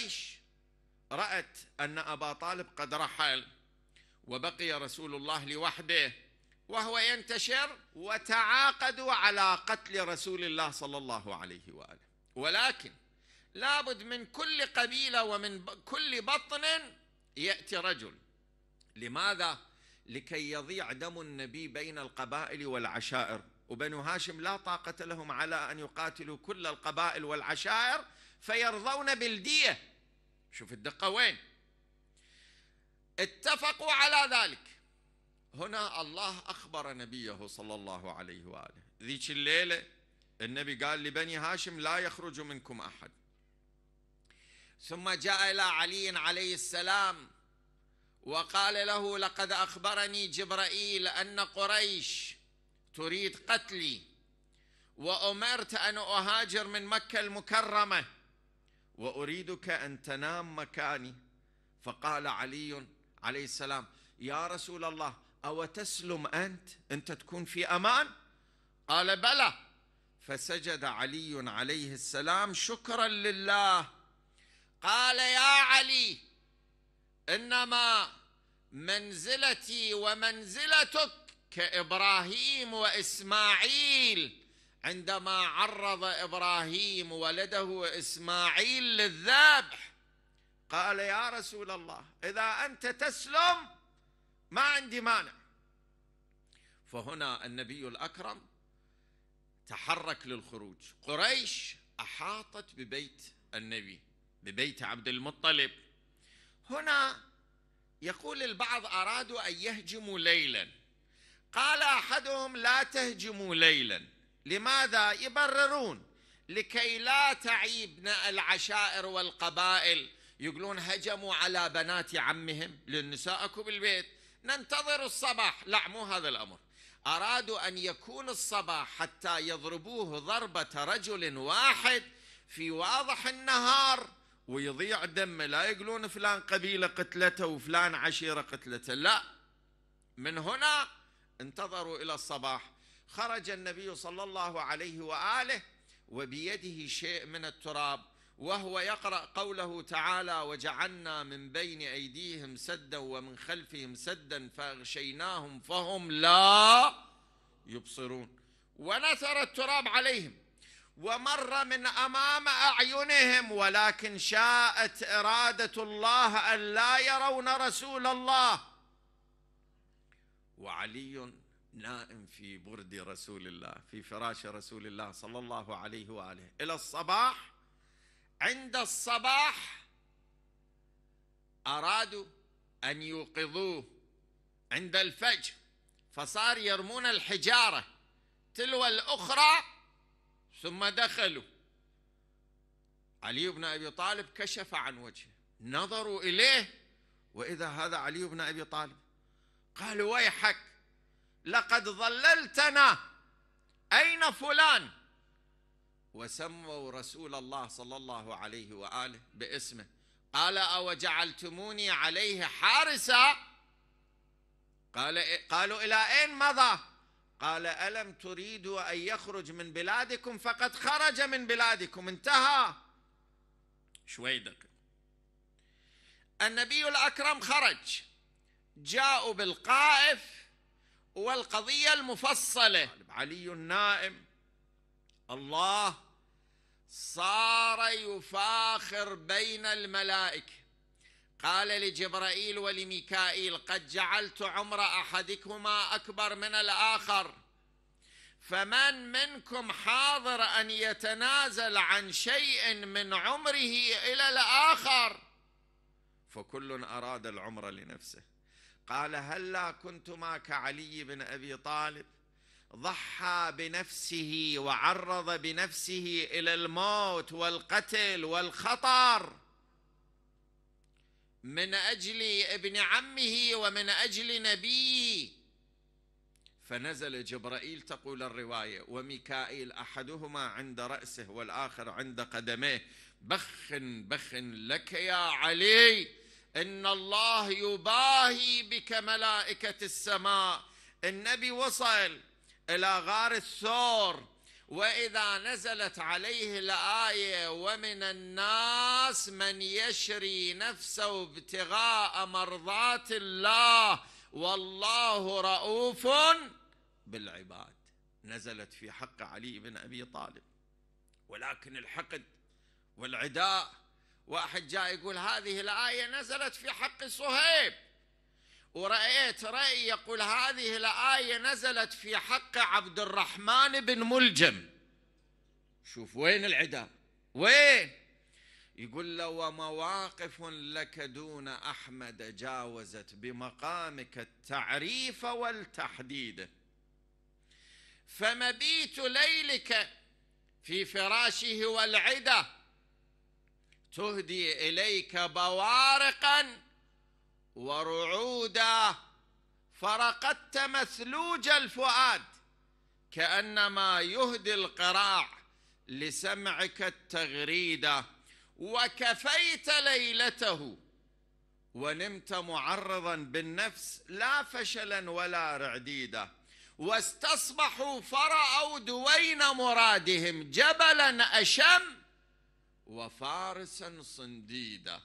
قريش رأت أن أبا طالب قد رحل وبقي رسول الله لوحده وهو ينتشر وتعاقدوا على قتل رسول الله صلى الله عليه واله ولكن لابد من كل قبيله ومن كل بطن ياتي رجل لماذا لكي يضيع دم النبي بين القبائل والعشائر وبنو هاشم لا طاقه لهم على ان يقاتلوا كل القبائل والعشائر فيرضون بالدية شوف الدقة وين اتفقوا على ذلك هنا الله أخبر نبيه صلى الله عليه وآله ذيك الليلة النبي قال لبني هاشم لا يخرج منكم أحد ثم جاء إلى علي عليه السلام وقال له لقد أخبرني جبرائيل أن قريش تريد قتلي وأمرت أن أهاجر من مكة المكرمة وأريدك أن تنام مكاني فقال علي عليه السلام يا رسول الله أو تسلم أنت أنت تكون في أمان قال بلى فسجد علي عليه السلام شكرا لله قال يا علي إنما منزلتي ومنزلتك كإبراهيم وإسماعيل عندما عرض ابراهيم ولده اسماعيل للذبح قال يا رسول الله اذا انت تسلم ما عندي مانع فهنا النبي الاكرم تحرك للخروج قريش احاطت ببيت النبي ببيت عبد المطلب هنا يقول البعض ارادوا ان يهجموا ليلا قال احدهم لا تهجموا ليلا لماذا يبررون لكي لا تعيبنا العشائر والقبائل يقولون هجموا على بنات عمهم للنساء اكو بالبيت ننتظر الصباح لا مو هذا الامر ارادوا ان يكون الصباح حتى يضربوه ضربه رجل واحد في واضح النهار ويضيع دمه لا يقولون فلان قبيله قتلته وفلان عشيره قتلته لا من هنا انتظروا الى الصباح خرج النبي صلى الله عليه واله وبيده شيء من التراب وهو يقرا قوله تعالى وجعلنا من بين ايديهم سدا ومن خلفهم سدا فاغشيناهم فهم لا يبصرون ونثر التراب عليهم ومر من امام اعينهم ولكن شاءت اراده الله ان لا يرون رسول الله وعلي نائم في برد رسول الله في فراش رسول الله صلى الله عليه واله الى الصباح عند الصباح ارادوا ان يوقظوه عند الفجر فصار يرمون الحجاره تلو الاخرى ثم دخلوا علي بن ابي طالب كشف عن وجهه نظروا اليه واذا هذا علي بن ابي طالب قالوا ويحك لقد ضللتنا أين فلان وسموا رسول الله صلى الله عليه وآله باسمه قال أوجعلتموني عليه حارسا قال قالوا إلى أين مضى قال ألم تريدوا أن يخرج من بلادكم فقد خرج من بلادكم انتهى شوي دقيق النبي الأكرم خرج جاءوا بالقائف والقضية المفصلة علي النائم الله صار يفاخر بين الملائكة قال لجبرائيل ولميكائيل قد جعلت عمر أحدكما أكبر من الآخر فمن منكم حاضر أن يتنازل عن شيء من عمره إلى الآخر فكل أراد العمر لنفسه قال هلا هل كنتما كعلي بن ابي طالب ضحى بنفسه وعرض بنفسه الى الموت والقتل والخطر من اجل ابن عمه ومن اجل نبيه فنزل جبرائيل تقول الروايه وميكائيل احدهما عند راسه والاخر عند قدميه بخ بخ لك يا علي ان الله يباهي بك ملائكه السماء النبي وصل الى غار الثور واذا نزلت عليه الايه ومن الناس من يشري نفسه ابتغاء مرضات الله والله رؤوف بالعباد نزلت في حق علي بن ابي طالب ولكن الحقد والعداء واحد جاي يقول هذه الآية نزلت في حق صهيب ورأيت رأي يقول هذه الآية نزلت في حق عبد الرحمن بن ملجم شوف وين العدا وين يقول له ومواقف لك دون أحمد جاوزت بمقامك التعريف والتحديد فمبيت ليلك في فراشه والعده تهدي اليك بوارقا ورعودا فرقدت مثلوج الفؤاد كانما يهدي القراع لسمعك التغريده وكفيت ليلته ونمت معرضا بالنفس لا فشلا ولا رعديدا واستصبحوا فراوا دوين مرادهم جبلا اشم وفارسا صنديده